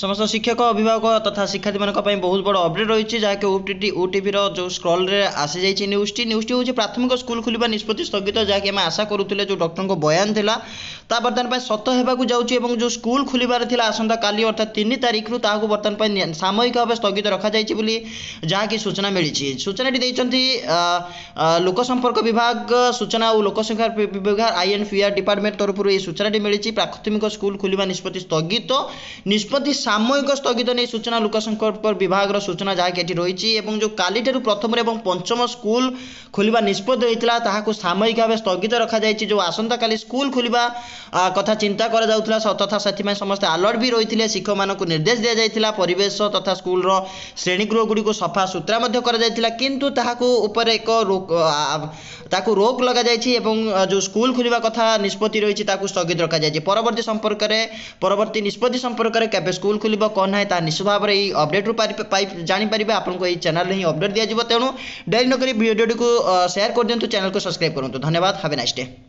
ସମସ୍ତ ଶିକ୍ଷକ ଅଭିଭାବକ ତଥା ଶିକ୍ଷାର୍ଥୀମାନଙ୍କ ପାଇଁ ବହୁତ ବଡ଼ ଅପଡ଼େଟ୍ ରହିଛି ଯାହାକି ଓଟିଟି ଓଟିଭିର ଯେଉଁ ସ୍କ୍ରଲରେ ଆସିଯାଇଛି ନ୍ୟୁଜ୍ଟି ନ୍ୟୁଜ୍ଟି ହେଉଛି ପ୍ରାଥମିକ ସ୍କୁଲ ଖୋଲିବା ନିଷ୍ପତ୍ତି ସ୍ଥଗିତ ଯାହାକି ଆମେ ଆଶା କରୁଥିଲେ ଯେଉଁ ଡକ୍ଟରଙ୍କ ବୟାନ ଥିଲା ତାହା ବର୍ତ୍ତମାନ ପାଇଁ ସତ ହେବାକୁ ଯାଉଛି ଏବଂ ଯେଉଁ ସ୍କୁଲ ଖୋଲିବାର ଥିଲା ଆସନ୍ତାକାଲି ଅର୍ଥାৎ ତିନି ତାରିଖରୁ ତାହାକୁ ବର୍ତ୍ତମାନ ପାଇଁ ସାମୟିକ ଭାବେ ସ୍ଥଗିତ ରଖାଯାଇଛି ବୋଲି ଯାହାକି ସୂଚନା ମିଳିଛି ସୂଚନାଟି ଦେଇଛନ୍ତି ଲୋକସମ୍ପର୍କ ବିଭାଗ ସୂଚନା ଓ ଲୋକସଂଖ୍ୟା ବିଭାଗ ଆଇଏନ୍ପିଆର୍ ଡିପାର୍ଟମେଣ୍ଟ ତରଫରୁ ଏହି ସୂଚନାଟି ମିଳିଛି ପ୍ରାଥମିକ ସ୍କୁଲ ଖୋଲିବା ନିଷ୍ପତ୍ତି ସ୍ଥଗିତ ନିଷ୍ପତ୍ତି সাময়িক স্থগিত নিয়ে সূচনা লোকসম্পর্ক বিভাগর সূচনা যা এটি রয়েছে এবং যে কালিঠার প্রথম এবং পঞ্চম স্কুল খোলা নিষ্পতি হয়েছিল তাহলে সাময়িক ভাবে স্থগিত রখাযাই যে আসন্তকালি স্কুল খোলা কথা চিন্তা করা যাওয়া তথা সে সমস্ত আলর্ট বি রয়েছে শিক্ষক মানুষ নির্দেশ দিয়ে যাই পরিবেশ তথা স্কুলর শ্রেণীগৃহগুড়ি সফা সুতরা করা যাই কিন্তু তাহলে উপরে এক তাকে রোক লগাযাই এবং যে স্কুল খোলা কথা নিষ্পতি রয়েছে তাকে স্থগিত রখা যাই পরবর্তী সম্পর্কের পরবর্তী নিষ্পতি সম্পর্কের কেবে স্কুল स्कूल खुल कहना है निश्चित भाव में यही अपडेट जापर आपको यही चैनल हम अपडेट दिज्वत तेणु डेरी नक भिडियो को सेयार कर दिखाँ चैनल तो को सब्सक्राइब करूँ तो। धन्यवाद हाव नाइट डे